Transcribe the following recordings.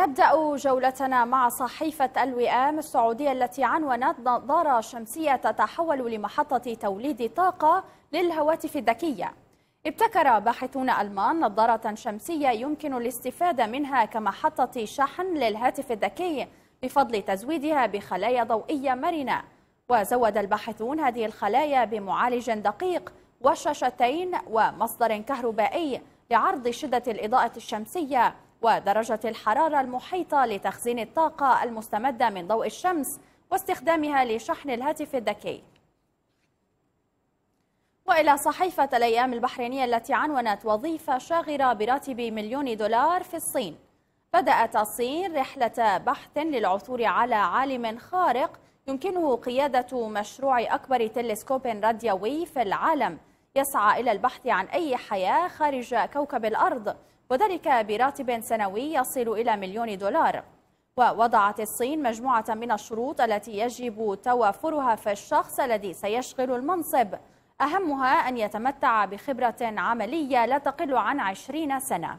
نبدأ جولتنا مع صحيفة الوئام السعودية التي عنونت نظارة شمسية تتحول لمحطة توليد طاقة للهواتف الذكية ابتكر باحثون ألمان نظارة شمسية يمكن الاستفادة منها كمحطة شحن للهاتف الذكي بفضل تزويدها بخلايا ضوئية مرنة وزود الباحثون هذه الخلايا بمعالج دقيق وشاشتين ومصدر كهربائي لعرض شدة الإضاءة الشمسية ودرجة الحرارة المحيطة لتخزين الطاقة المستمدة من ضوء الشمس واستخدامها لشحن الهاتف الذكي وإلى صحيفة الأيام البحرينية التي عنونت وظيفة شاغرة براتب مليون دولار في الصين بدأت الصين رحلة بحث للعثور على عالم خارق يمكنه قيادة مشروع أكبر تلسكوب راديوي في العالم يسعى إلى البحث عن أي حياة خارج كوكب الأرض وذلك براتب سنوي يصل إلى مليون دولار ووضعت الصين مجموعة من الشروط التي يجب توافرها في الشخص الذي سيشغل المنصب أهمها أن يتمتع بخبرة عملية لا تقل عن عشرين سنة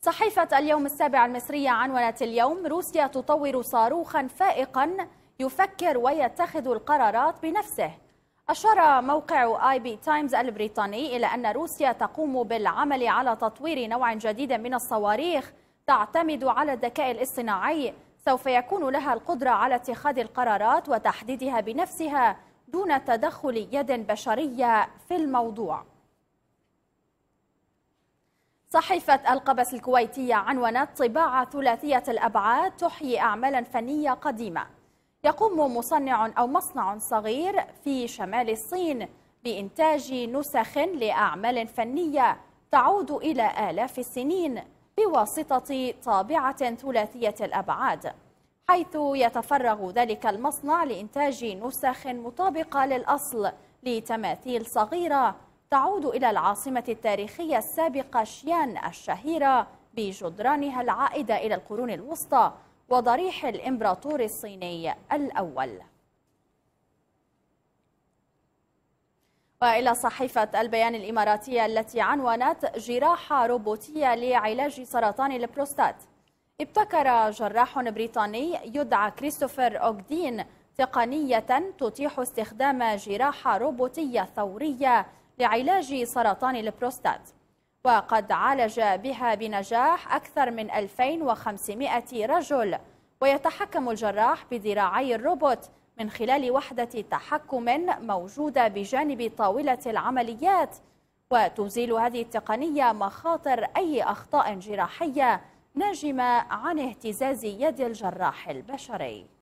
صحيفة اليوم السابع المصرية عنونت اليوم روسيا تطور صاروخا فائقا يفكر ويتخذ القرارات بنفسه أشار موقع آي بي تايمز البريطاني إلى أن روسيا تقوم بالعمل على تطوير نوع جديد من الصواريخ تعتمد على الذكاء الاصطناعي سوف يكون لها القدرة على اتخاذ القرارات وتحديدها بنفسها دون تدخل يد بشرية في الموضوع صحيفة القبس الكويتية عنونت طباعة ثلاثية الأبعاد تحيي أعمالا فنية قديمة يقوم مصنع أو مصنع صغير في شمال الصين بإنتاج نسخ لأعمال فنية تعود إلى آلاف السنين بواسطة طابعة ثلاثية الأبعاد حيث يتفرغ ذلك المصنع لإنتاج نسخ مطابقة للأصل لتماثيل صغيرة تعود إلى العاصمة التاريخية السابقة شيان الشهيرة بجدرانها العائدة إلى القرون الوسطى وضريح الإمبراطور الصيني الأول وإلى صحيفة البيان الإماراتية التي عنونت جراحة روبوتية لعلاج سرطان البروستات ابتكر جراح بريطاني يدعى كريستوفر أوغدين تقنية تتيح استخدام جراحة روبوتية ثورية لعلاج سرطان البروستات وقد عالج بها بنجاح أكثر من 2500 رجل ويتحكم الجراح بذراعي الروبوت من خلال وحدة تحكم موجودة بجانب طاولة العمليات وتزيل هذه التقنية مخاطر أي أخطاء جراحية ناجمة عن اهتزاز يد الجراح البشري